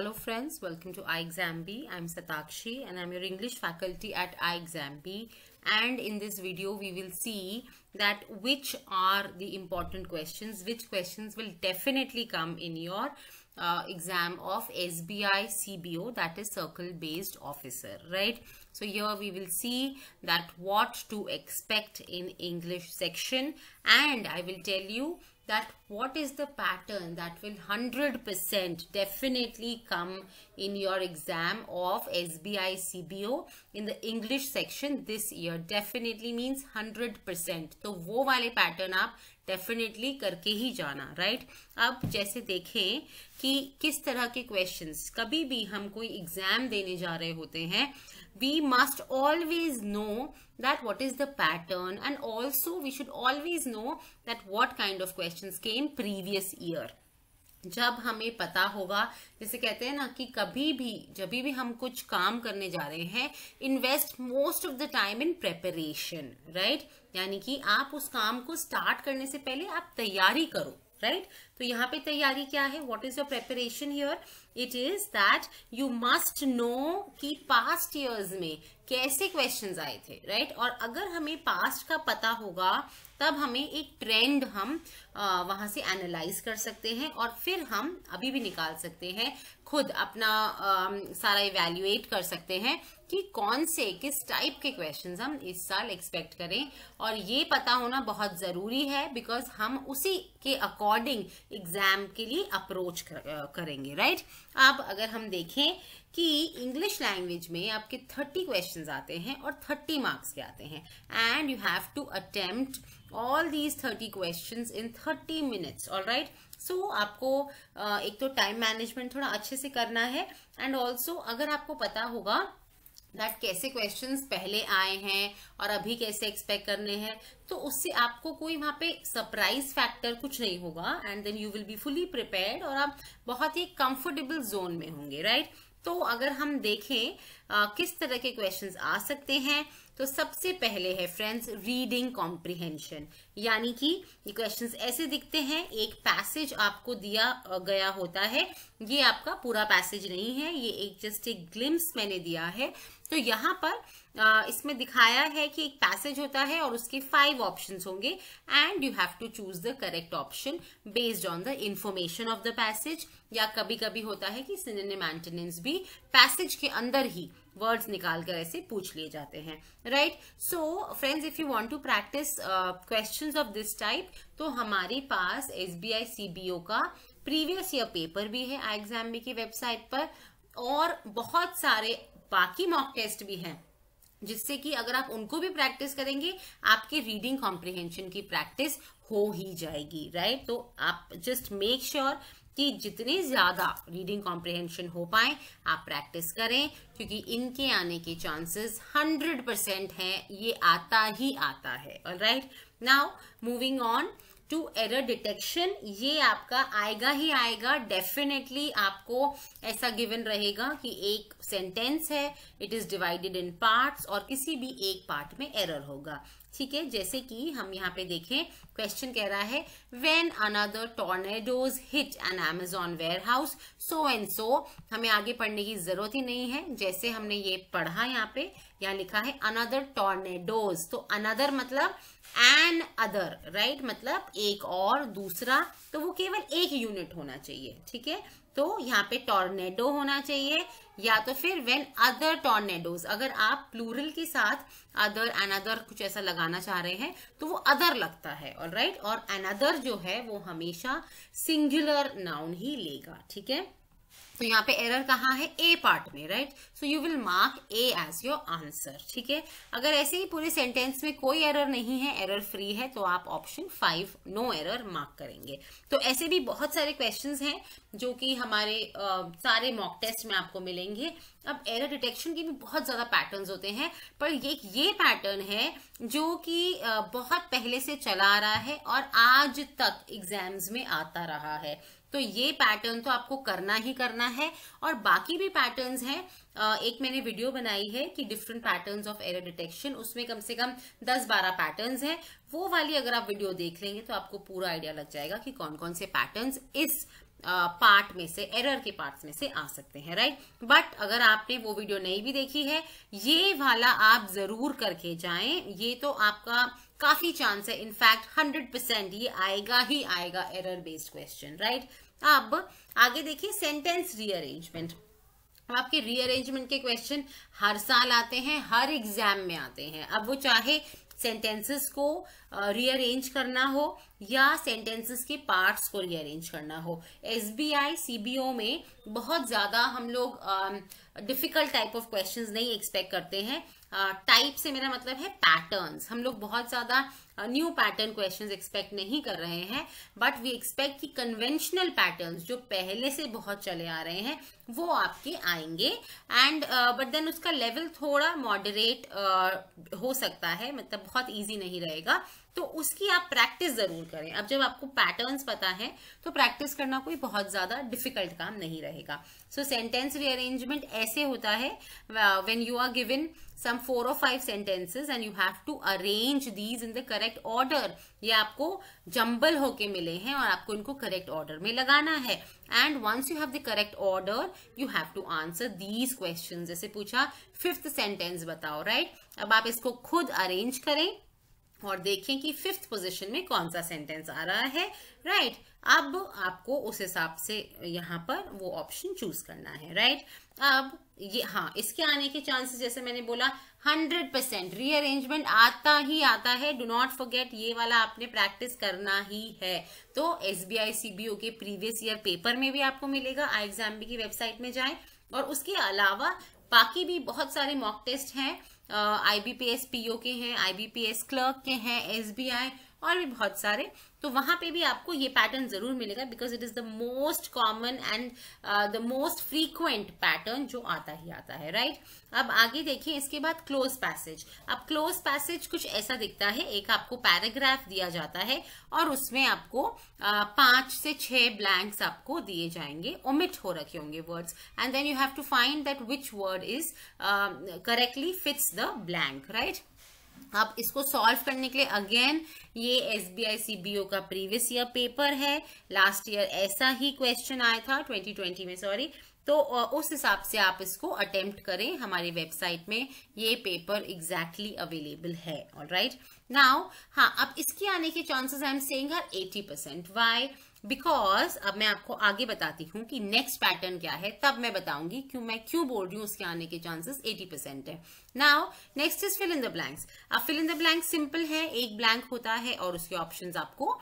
Hello friends, welcome to iExam I I'm Satakshi and I'm your English faculty at iExam And in this video, we will see that which are the important questions, which questions will definitely come in your uh, exam of SBI CBO that is circle based officer right so here we will see that what to expect in English section and I will tell you that what is the pattern that will 100% definitely come in your exam of SBI CBO in the English section this year. Definitely means 100%. so wo wale pattern aap definitely karke hi jana right ab jaise देखें ki kis tarah ke questions kabhi bhi hum koi exam dene ja rahe hote hain we must always know that what is the pattern and also we should always know that what kind of questions came previous year जब हमें पता होगा जैसे कहते हैं ना कि कभी भी जब भी हम कुछ काम करने जा रहे हैं invest most of the time in preparation right यानी कि आप उस काम को स्टार्ट करने से पहले आप तैयारी करो राइट right? तो यहाँ पे तैयारी क्या है what is your preparation here it is that you must know कि पास्ट ईयर्स में कैसे क्वेश्चंस आए थे राइट right? और अगर हमें पास्ट का पता होगा तब हमें एक ट्रेंड हम आ, वहां से एनालाइज कर सकते हैं और फिर हम अभी भी निकाल सकते हैं खुद अपना आ, सारा इवेल्युएट कर सकते हैं कि कौन से किस टाइप के क्वेश्चन हम इस साल एक्सपेक्ट करें और ये पता होना बहुत ज़रूरी है बिकॉज हम उसी के अकॉर्डिंग एग्जाम के लिए अप्रोच करेंगे राइट आप अगर हम देखें कि इंग्लिश लैंग्वेज में आपके थर्टी क्वेश्चन आते हैं और थर्टी मार्क्स के आते हैं and you have to attempt all these thirty question in thirty minutes all right so so, आपको एक तो टाइम मैनेजमेंट थोड़ा अच्छे से करना है एंड ऑल्सो अगर आपको पता होगा दैट कैसे क्वेश्चंस पहले आए हैं और अभी कैसे एक्सपेक्ट करने हैं तो उससे आपको कोई वहां पे सरप्राइज फैक्टर कुछ नहीं होगा and then you will be fully prepared और आप बहुत ही कंफर्टेबल जोन में होंगे राइट right? तो अगर हम देखें आ, किस तरह के क्वेश्चंस आ सकते हैं तो सबसे पहले है फ्रेंड्स रीडिंग कॉम्प्रिहेंशन यानी कि ये क्वेश्चंस ऐसे दिखते हैं एक पैसेज आपको दिया गया होता है ये आपका पूरा पैसेज नहीं है ये एक जस्ट एक ग्लिम्स मैंने दिया है तो यहाँ पर इसमें दिखाया है कि एक पैसेज होता है और उसके फाइव ऑप्शन होंगे and you have to choose the correct option based on the information of the passage या कभी कभी होता है कि मेंटेनेंस भी पैसेज के अंदर ही वर्ड्स निकाल कर ऐसे पूछ लिए जाते हैं right so friends if you want to practice questions of this type तो हमारे पास S B I C B O का प्रीवियस ईयर पेपर भी है आई एग्जाम की वेबसाइट पर और बहुत सारे बाकी मॉक टेस्ट भी हैं जिससे कि अगर आप उनको भी प्रैक्टिस करेंगे आपके रीडिंग कॉम्प्रिहेंशन की प्रैक्टिस हो ही जाएगी राइट तो आप जस्ट मेक श्योर कि जितने ज्यादा रीडिंग कॉम्प्रिहेंशन हो पाए आप प्रैक्टिस करें क्योंकि इनके आने के चांसेस 100 परसेंट है ये आता ही आता है right now moving on to error detection ये आपका आएगा ही आएगा डेफिनेटली आपको ऐसा गिवन रहेगा कि एक सेंटेंस है it is divided in parts और किसी भी एक पार्ट में एरर होगा ठीक है जैसे कि हम यहाँ पे देखें क्वेश्चन कह रहा है when another tornadoes hit an Amazon warehouse so and so हमें आगे पढ़ने की जरूरत ही नहीं है जैसे हमने ये पढ़ा यहाँ पे यहाँ लिखा है अनदर टोर्नेडोज तो अनदर मतलब एन अदर राइट मतलब एक और दूसरा तो वो केवल एक यूनिट होना चाहिए ठीक है तो यहाँ पे टॉर्नेडो होना चाहिए या तो फिर वेन अदर टॉर्नेडोज अगर आप प्लूरल के साथ अदर एनादर कुछ ऐसा लगाना चाह रहे हैं तो वो अदर लगता है ऑल राइट और एनादर जो है वो हमेशा सिंगुलर नाउन ही लेगा ठीक है तो यहाँ पे एरर कहाँ है ए पार्ट में right so you will mark A as your answer ठीक है अगर ऐसे ही पूरे सेंटेंस में कोई एरर नहीं है एरर फ्री है तो आप option five no error mark करेंगे तो ऐसे भी बहुत सारे क्वेश्चन हैं जो कि हमारे आ, सारे मॉक टेस्ट में आपको मिलेंगे अब एरर डिटेक्शन के भी बहुत ज़्यादा पैटर्न होते हैं पर ये ये पैटर्न है जो कि बहुत पहले से चला आ रहा है और आज तक एग्जाम्स में आता रहा है तो ये पैटर्न तो आपको करना ही करना है और बाकी भी पैटर्न्स हैं एक मैंने वीडियो बनाई है कि different patterns of error detection उसमें कम से कम 10-12 पैटर्न्स हैं वो वाली अगर आप वीडियो देख लेंगे तो आपको पूरा आइडिया लग जाएगा कि कौन कौन से पैटर्न्स इस पार्ट में से एरर के पार्ट्स में से आ सकते हैं राइट बट अगर आपने वो वीडियो नहीं भी देखी है ये वाला आप जरूर करके जाएं ये तो आपका काफी चांस है इनफैक्ट हंड्रेड परसेंट ये आएगा ही आएगा एरर बेस्ड क्वेश्चन राइट अब आगे देखिए सेंटेंस रीअरेंजमेंट आपके रीअरेंजमेंट के क्वेश्चन हर साल आते हैं हर एग्जाम में आते हैं अब वो चाहे सेंटेंसेस को रीअरेंज करना हो या सेंटेंसेस के पार्ट्स को रीअरेंज करना हो एसबीआई सीबीओ में बहुत ज़्यादा हम लोग डिफिकल्ट टाइप ऑफ क्वेश्चंस नहीं एक्सपेक्ट करते हैं टाइप uh, से मेरा मतलब है पैटर्न्स हम लोग बहुत ज़्यादा न्यू पैटर्न क्वेश्चंस एक्सपेक्ट नहीं कर रहे हैं बट वी एक्सपेक्ट कि कन्वेंशनल पैटर्न्स जो पहले से बहुत चले आ रहे हैं वो आपके आएंगे एंड बट देन उसका लेवल थोड़ा मॉडरेट uh, हो सकता है मतलब बहुत ईजी नहीं रहेगा तो उसकी आप प्रैक्टिस जरूर करें अब जब आपको पैटर्न्स पता है तो प्रैक्टिस करना कोई बहुत ज्यादा डिफिकल्ट काम नहीं रहेगा सो सेंटेंस रीअरेंजमेंट ऐसे होता है when you are given some four और five sentences and you have to arrange these in the correct order ये आपको जंबल होके मिले हैं और आपको इनको करेक्ट ऑर्डर में लगाना है and once you have the correct order you have to answer these question जैसे पूछा फिफ्थ सेंटेंस बताओ राइट right? अब आप इसको खुद अरेंज करें और देखें कि फिफ्थ पोजीशन में कौन सा सेंटेंस आ रहा है राइट right? अब आपको उस हिसाब से यहाँ पर वो ऑप्शन चूज करना है राइट right? अब ये हाँ इसके आने के चांसेस जैसे मैंने बोला हंड्रेड परसेंट रीअरेंजमेंट आता ही आता है डू नॉट फॉरगेट ये वाला आपने प्रैक्टिस करना ही है तो S B I C B O के प्रीवियस ईयर पेपर में भी आपको मिलेगा आई एग्जाम की वेबसाइट में जाए और उसके अलावा बाकी भी बहुत सारे मॉक टेस्ट हैं I B P S P O के हैं I B P S clerk के हैं एस बी आई और भी बहुत सारे तो वहां पे भी आपको ये पैटर्न जरूर मिलेगा because it is the most common and the most frequent pattern जो आता ही आता है राइट right? अब आगे देखिए इसके बाद क्लोज पैसेज अब क्लोज पैसेज कुछ ऐसा दिखता है एक आपको पैराग्राफ दिया जाता है और उसमें आपको uh, पांच से छह ब्लैंक्स आपको दिए जाएंगे ओमिट हो रखे होंगे words and then you have to find that which word is correctly fits the blank right अब इसको सॉल्व करने के लिए अगेन ये S B I C B O का प्रीवियस ईयर पेपर है लास्ट ईयर ऐसा ही क्वेश्चन आया था 2020 में सॉरी तो उस हिसाब से आप इसको अटेम्प्ट करें हमारी वेबसाइट में ये पेपर एग्जैक्टली अवेलेबल है ऑल राइट नाउ हाँ अब इसके आने के chances I am saying are percent why because अब मैं आपको आगे बताती हूँ कि नेक्स्ट पैटर्न क्या है तब मैं बताऊंगी क्यों मैं क्यों बोल रही हूँ उसके आने के चांसेस 80 परसेंट है now next is fill in the blanks अब fill in the blank simple है एक ब्लैंक होता है और उसके ऑप्शन आपको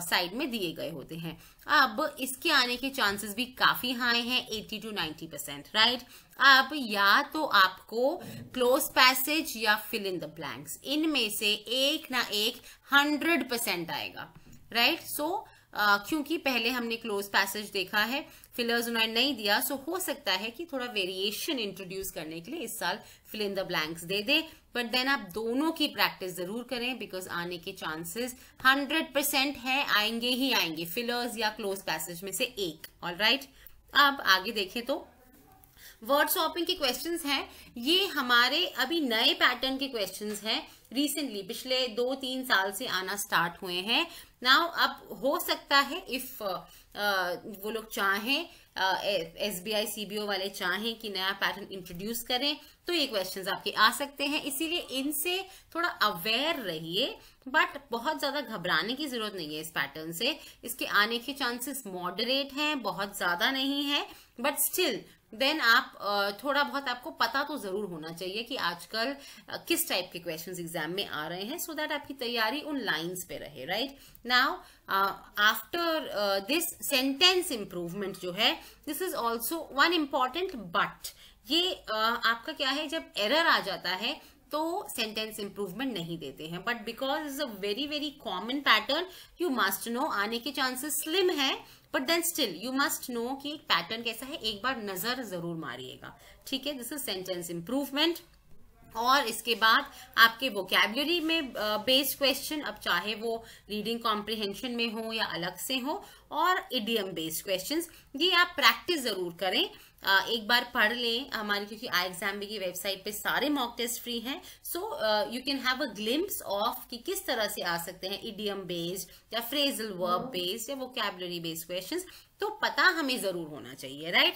साइड uh, में दिए गए होते हैं अब इसके आने के चांसेस भी काफी हाई हैं 80 टू 90 परसेंट राइट अब या तो आपको क्लोज पैसेज या फिल इन द ब्लैंक्स इनमें से एक ना एक 100 परसेंट आएगा राइट right? सो so, क्योंकि पहले हमने क्लोज पैसेज देखा है फिलर्स उन्होंने नहीं दिया सो हो सकता है कि थोड़ा वेरिएशन इंट्रोड्यूस करने के लिए इस साल फिल इन द ब्लैंक्स दे दे बट देन आप दोनों की प्रैक्टिस जरूर करें बिकॉज आने के चांसेस 100 परसेंट है आएंगे ही आएंगे फिलर्स या क्लोज पैसेज में से एक ऑल राइट right? अब आगे देखें तो वर्ड शॉपिंग के क्वेश्चंस हैं ये हमारे अभी नए पैटर्न के क्वेश्चंस हैं रिसेंटली पिछले दो तीन साल से आना स्टार्ट हुए हैं नाउ अब हो सकता है इफ uh, वो लोग चाहें S B I C B O वाले चाहें कि नया पैटर्न इंट्रोड्यूस करें तो ये क्वेश्चंस आपके आ सकते हैं इसीलिए इनसे थोड़ा अवेयर रहिए बट बहुत ज़्यादा घबराने की ज़रूरत नहीं है इस पैटर्न से इसके आने के चांसेस मॉडरेट हैं बहुत ज़्यादा नहीं है बट स्टिल देन आप थोड़ा बहुत आपको पता तो जरूर होना चाहिए कि आजकल किस टाइप के क्वेश्चंस एग्जाम में आ रहे हैं सो so दैट आपकी तैयारी उन लाइंस पे रहे right now after this sentence improvement जो है this is also one important but ये uh, आपका क्या है जब एरर आ जाता है तो सेंटेंस इंप्रूवमेंट नहीं देते हैं but because is a very very common pattern you must know आने के चांसेस स्लिम है but then still you must know कि पैटर्न कैसा है एक बार नजर जरूर मारिएगा ठीक है दिस इज सेंटेंस इंप्रूवमेंट और इसके बाद आपके वोकेबलरी में बेस्ड क्वेश्चन अब चाहे वो रीडिंग कॉम्प्रिहेंशन में हो या अलग से हो और इडियम बेस्ड क्वेश्चंस ये आप प्रैक्टिस जरूर करें आ, एक बार पढ़ लें हमारी क्योंकि आई एग्जाम की वेबसाइट पे सारे मॉक टेस्ट फ्री हैं so you can have a glimpse of कि किस तरह से आ सकते हैं इडियम बेस्ड या फ्रेजल वर्ब बेस्ड या वो कैबलरी बेस्ड क्वेश्चन तो पता हमें जरूर होना चाहिए राइट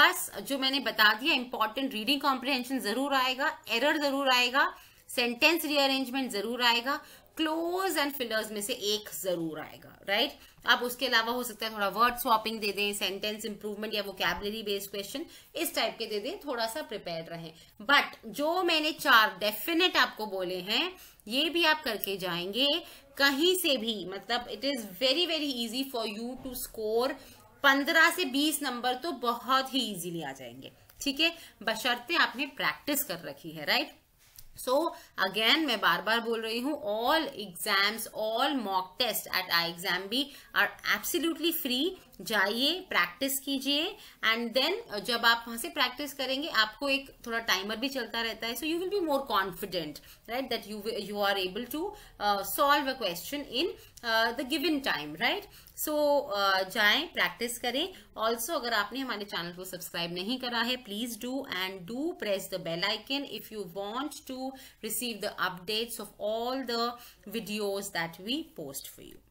बस जो मैंने बता दिया इंपॉर्टेंट रीडिंग कॉम्प्रिहेंशन जरूर आएगा एरर जरूर आएगा सेंटेंस रीअरेंजमेंट जरूर आएगा क्लोज एंड फिलर्स में से एक जरूर आएगा राइट right? आप उसके अलावा हो सकता है थोड़ा वर्ड स्वॉपिंग दे दें सेंटेंस इंप्रूवमेंट या वोकेबलरी बेस्ड क्वेश्चन इस टाइप के दे दें थोड़ा सा प्रिपेयर रहें बट जो मैंने चार डेफिनेट आपको बोले हैं ये भी आप करके जाएंगे कहीं से भी मतलब it is very very easy for you to score पंद्रह से बीस नंबर तो बहुत ही इजीली आ जाएंगे ठीक है बशर्ते आपने प्रैक्टिस कर रखी है right right? So so, again मैं बार बार बोल रही हूँ all exams all mock test at I exam भी आर एब्सोल्यूटली फ्री जाइए प्रैक्टिस कीजिए एंड देन जब आप वहां से प्रैक्टिस करेंगे आपको एक थोड़ा टाइमर भी चलता रहता है so you will be more confident right that you you are able to solve a question in the given time right so जाएं प्रैक्टिस करें ऑल्सो अगर आपने हमारे चैनल को सब्सक्राइब नहीं करा है please do and do press the bell icon if you want to receive the updates of all the videos that we post for you